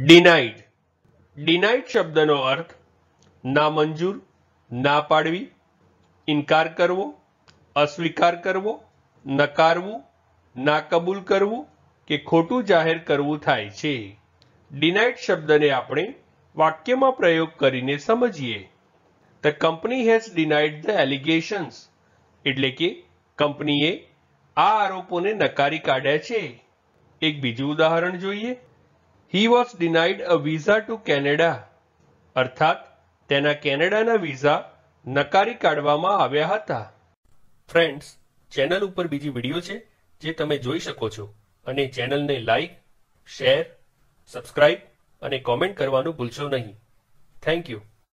denied denied શબ્દનો અર્થ નામંજૂર ના પાડવી ઇનકાર કરવો અસ્વીકાર કરવો નકારવું ના કબૂલ કરવું કે ખોટું જાહેર કરવું થાય છે ડિનાઇડ શબ્દને આપણે વાક્યમાં પ્રયોગ કરીને સમજીએ the company has denied the allegations એટલે કે કંપનીએ આ આરોપોને નકારી કાઢ્યા છે એક બીજું ઉદાહરણ જોઈએ he was denied a visa to Canada અર્થાત તેના કેનેડાના વિઝા નકારી કાઢવામાં આવ્યા હતા ફ્રેન્ડ્સ ચેનલ ઉપર બીજી વિડીયો છે જે તમે જોઈ શકો છો અને ચેનલને લાઈક શેર સબસ્ક્રાઈબ અને કોમેન્ટ કરવાનું ભૂલશો નહીં થેન્ક યુ